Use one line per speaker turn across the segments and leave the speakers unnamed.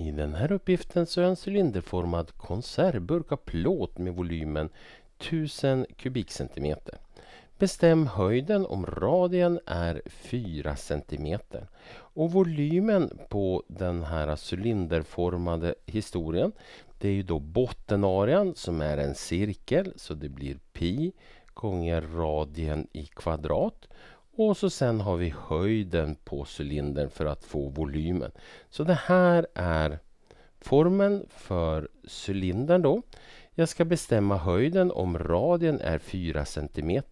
I den här uppgiften så är en cylinderformad konservburk av plåt med volymen 1000 kubikcentimeter. Bestäm höjden om radien är 4 cm. Och volymen på den här cylinderformade historien det är ju då bottenarean som är en cirkel så det blir pi gånger radien i kvadrat. Och så sen har vi höjden på cylindern för att få volymen. Så det här är formen för cylindern då. Jag ska bestämma höjden om radien är 4 cm.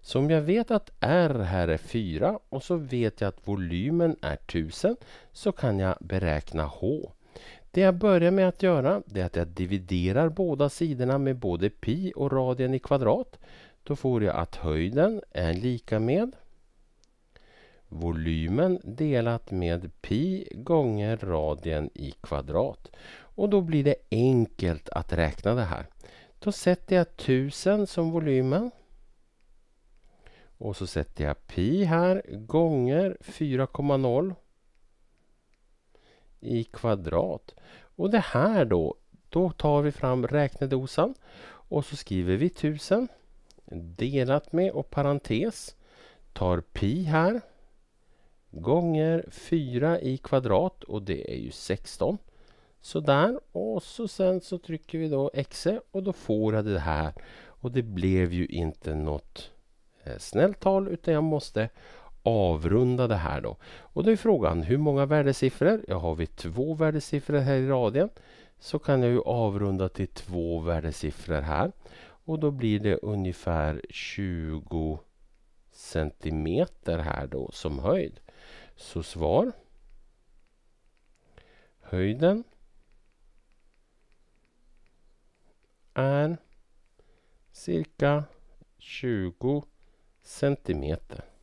Så om jag vet att R här är 4 och så vet jag att volymen är 1000 så kan jag beräkna H. Det jag börjar med att göra är att jag dividerar båda sidorna med både pi och radien i kvadrat. Då får jag att höjden är lika med volymen delat med pi gånger radien i kvadrat. Och då blir det enkelt att räkna det här. Då sätter jag 1000 som volymen. Och så sätter jag pi här gånger 4,0 i kvadrat. Och det här då, då tar vi fram räknedosan och så skriver vi 1000 delat med och parentes tar pi här gånger 4 i kvadrat och det är ju 16. Sådär och så sen så trycker vi då exe och då får jag det här. Och det blev ju inte något eh, snällt tal utan jag måste avrunda det här då. Och då är frågan hur många värdesiffror? Jag har vi två värdesiffror här i radien så kan jag ju avrunda till två värdesiffror här. Och då blir det ungefär 20 centimeter här då som höjd. Så svar. Höjden är cirka 20 centimeter.